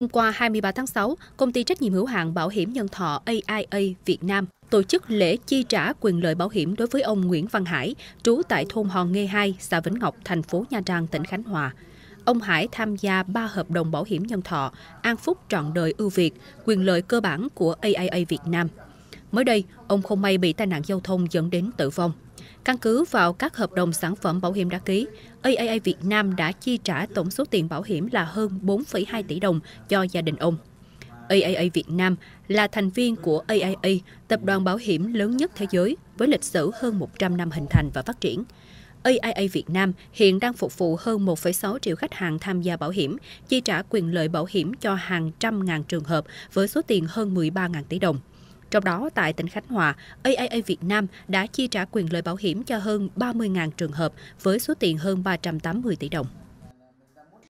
Hôm qua 23 tháng 6, công ty trách nhiệm hữu hạn bảo hiểm nhân thọ AIA Việt Nam tổ chức lễ chi trả quyền lợi bảo hiểm đối với ông Nguyễn Văn Hải, trú tại thôn Hòn Nghê 2, xã Vĩnh Ngọc, thành phố Nha Trang, tỉnh Khánh Hòa. Ông Hải tham gia 3 hợp đồng bảo hiểm nhân thọ, an phúc trọn đời ưu việt, quyền lợi cơ bản của AIA Việt Nam. Mới đây, ông không may bị tai nạn giao thông dẫn đến tử vong. Căn cứ vào các hợp đồng sản phẩm bảo hiểm đã ký, AAA Việt Nam đã chi trả tổng số tiền bảo hiểm là hơn 4,2 tỷ đồng cho gia đình ông. AAA Việt Nam là thành viên của AAA, tập đoàn bảo hiểm lớn nhất thế giới với lịch sử hơn 100 năm hình thành và phát triển. AIA Việt Nam hiện đang phục vụ hơn 1,6 triệu khách hàng tham gia bảo hiểm, chi trả quyền lợi bảo hiểm cho hàng trăm ngàn trường hợp với số tiền hơn 13.000 tỷ đồng. Trong đó, tại tỉnh Khánh Hòa, AIA Việt Nam đã chi trả quyền lợi bảo hiểm cho hơn 30.000 trường hợp với số tiền hơn 380 tỷ đồng.